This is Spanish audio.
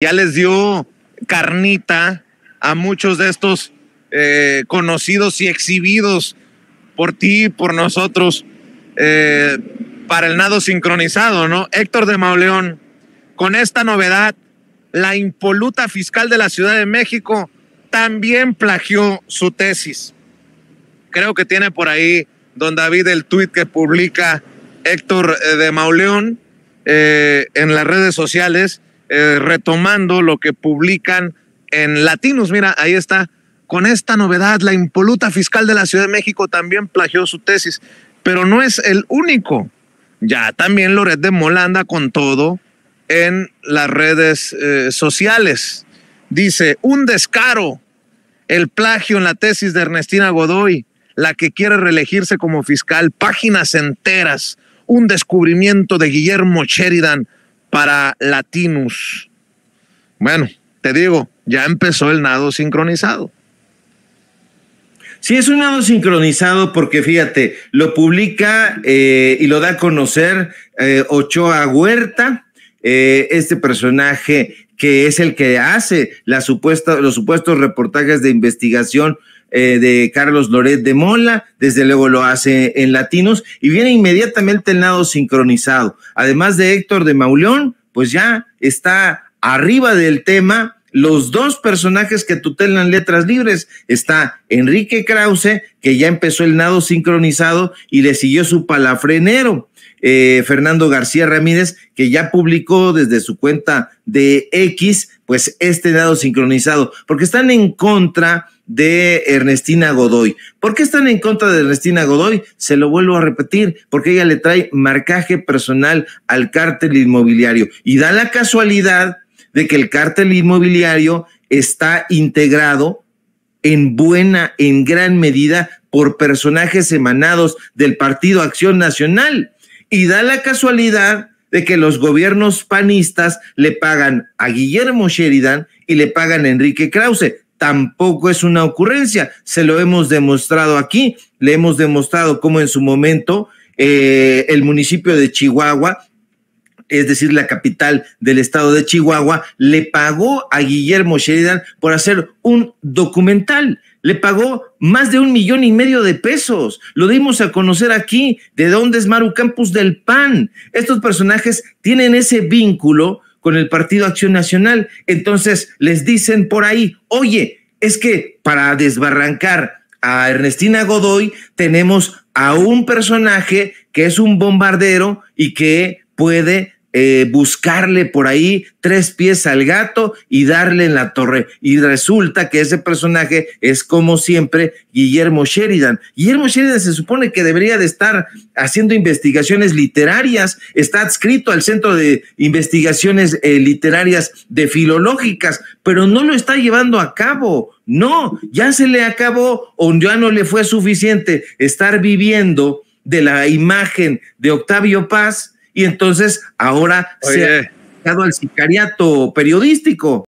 ya les dio carnita a muchos de estos eh, conocidos y exhibidos por ti, por nosotros, eh, para el nado sincronizado, ¿no? Héctor de Mauleón, con esta novedad, la impoluta fiscal de la Ciudad de México también plagió su tesis. Creo que tiene por ahí don David el tuit que publica Héctor eh, de Mauleón en las redes sociales eh, retomando lo que publican en Latinos. Mira, ahí está. Con esta novedad, la impoluta fiscal de la Ciudad de México también plagió su tesis, pero no es el único. Ya también Loret de Molanda, con todo en las redes eh, sociales. Dice, un descaro, el plagio en la tesis de Ernestina Godoy, la que quiere reelegirse como fiscal, páginas enteras, un descubrimiento de Guillermo Sheridan, para Latinus. Bueno, te digo, ya empezó el nado sincronizado. Sí, es un nado sincronizado porque fíjate, lo publica eh, y lo da a conocer eh, Ochoa Huerta, eh, este personaje que es el que hace los supuestos reportajes de investigación eh, de Carlos Loret de Mola, desde luego lo hace en Latinos, y viene inmediatamente el nado sincronizado. Además de Héctor de Mauleón, pues ya está arriba del tema los dos personajes que tutelan letras libres. Está Enrique Krause, que ya empezó el nado sincronizado y le siguió su palafrenero. Eh, Fernando García Ramírez, que ya publicó desde su cuenta de X, pues este dado sincronizado, porque están en contra de Ernestina Godoy. ¿Por qué están en contra de Ernestina Godoy? Se lo vuelvo a repetir, porque ella le trae marcaje personal al cártel inmobiliario y da la casualidad de que el cártel inmobiliario está integrado en buena, en gran medida, por personajes emanados del Partido Acción Nacional. Y da la casualidad de que los gobiernos panistas le pagan a Guillermo Sheridan y le pagan a Enrique Krause. Tampoco es una ocurrencia, se lo hemos demostrado aquí, le hemos demostrado cómo en su momento eh, el municipio de Chihuahua es decir, la capital del estado de Chihuahua, le pagó a Guillermo Sheridan por hacer un documental le pagó más de un millón y medio de pesos. Lo dimos a conocer aquí, de dónde es Maru Campus del PAN. Estos personajes tienen ese vínculo con el Partido Acción Nacional. Entonces les dicen por ahí, oye, es que para desbarrancar a Ernestina Godoy tenemos a un personaje que es un bombardero y que puede eh, buscarle por ahí tres pies al gato y darle en la torre. Y resulta que ese personaje es como siempre Guillermo Sheridan. Guillermo Sheridan se supone que debería de estar haciendo investigaciones literarias, está adscrito al Centro de Investigaciones eh, Literarias de Filológicas, pero no lo está llevando a cabo. No, ya se le acabó o ya no le fue suficiente estar viviendo de la imagen de Octavio Paz y entonces ahora se ha dado al sicariato periodístico.